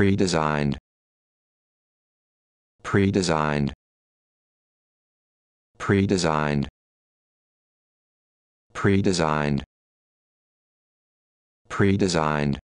pre-designed pre-designed pre-designed pre-designed pre-designed